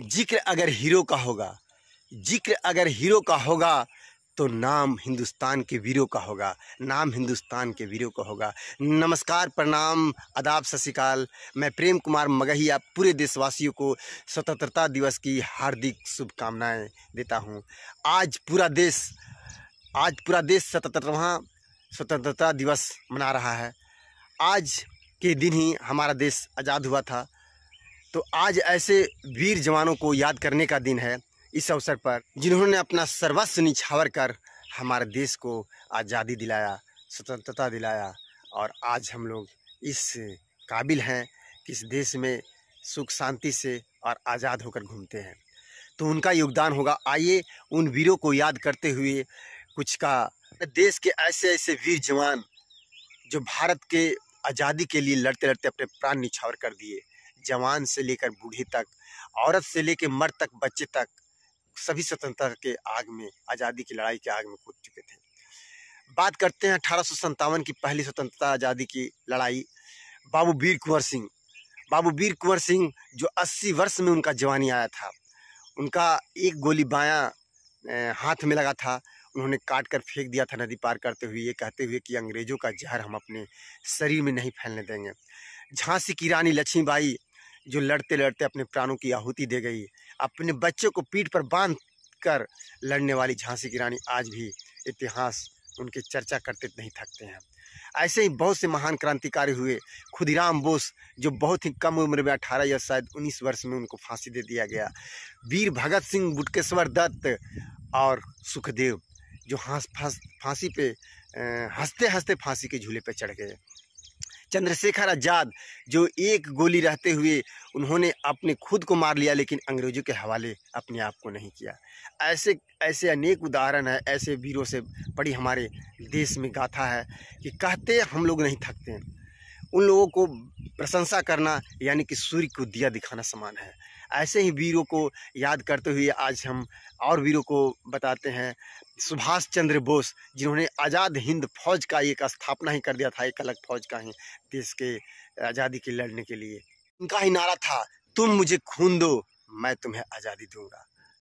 जिक्र अगर हीरो का होगा जिक्र अगर हीरो का होगा तो नाम हिंदुस्तान के वीरों का होगा नाम हिंदुस्तान के वीरों का होगा नमस्कार प्रणाम आदाब सत मैं प्रेम कुमार मगहिया पूरे देशवासियों को स्वतंत्रता दिवस की हार्दिक शुभकामनाएं देता हूं आज पूरा देश आज पूरा देश सतहत्तरवा स्वतंत्रता दिवस मना रहा है आज के दिन ही हमारा देश आज़ाद हुआ था तो आज ऐसे वीर जवानों को याद करने का दिन है इस अवसर पर जिन्होंने अपना सर्वस्व निछावर कर हमारे देश को आज़ादी दिलाया स्वतंत्रता दिलाया और आज हम लोग इस काबिल हैं कि इस देश में सुख शांति से और आज़ाद होकर घूमते हैं तो उनका योगदान होगा आइए उन वीरों को याद करते हुए कुछ का देश के ऐसे ऐसे वीर जवान जो भारत के आज़ादी के लिए लड़ते लड़ते अपने प्राण निछावर कर दिए जवान से लेकर बूढ़े तक औरत से लेकर मर्द तक बच्चे तक सभी स्वतंत्रता के आग में आज़ादी की लड़ाई के आग में कूद चुके थे बात करते हैं अठारह की पहली स्वतंत्रता आज़ादी की लड़ाई बाबू वीर कुंवर सिंह बाबू वीर कुंवर सिंह जो 80 वर्ष में उनका जवानी आया था उनका एक गोली बायां हाथ में लगा था उन्होंने काट कर फेंक दिया था नदी पार करते हुए ये कहते हुए कि अंग्रेज़ों का जहर हम अपने शरीर में नहीं फैलने देंगे झांसी की रानी लक्ष्मीबाई जो लड़ते लड़ते अपने प्राणों की आहुति दे गई अपने बच्चों को पीठ पर बांध कर लड़ने वाली झांसी की रानी आज भी इतिहास उनकी चर्चा करते नहीं थकते हैं ऐसे ही बहुत से महान क्रांतिकारी हुए खुदीराम बोस जो बहुत ही कम उम्र में अठारह या शायद उन्नीस वर्ष में उनको फांसी दे दिया गया वीर भगत सिंह बुटकेश्वर दत्त और सुखदेव जो हंस फांसी पे हंसते हंसते फांसी के झूले पे चढ़ गए चंद्रशेखर आज़ाद जो एक गोली रहते हुए उन्होंने अपने खुद को मार लिया लेकिन अंग्रेज़ों के हवाले अपने आप को नहीं किया ऐसे ऐसे अनेक उदाहरण है ऐसे वीरों से बड़ी हमारे देश में गाथा है कि कहते हम लोग नहीं थकते हैं उन लोगों को प्रशंसा करना यानी कि सूर्य को दिया दिखाना समान है ऐसे ही वीरों को याद करते हुए आज हम और वीरों को बताते हैं सुभाष चंद्र बोस जिन्होंने आज़ाद हिंद फौज का एक स्थापना ही कर दिया था एक अलग फौज का ही देश के आज़ादी के लड़ने के लिए उनका ही नारा था तुम मुझे खून दो मैं तुम्हें आज़ादी दूंगा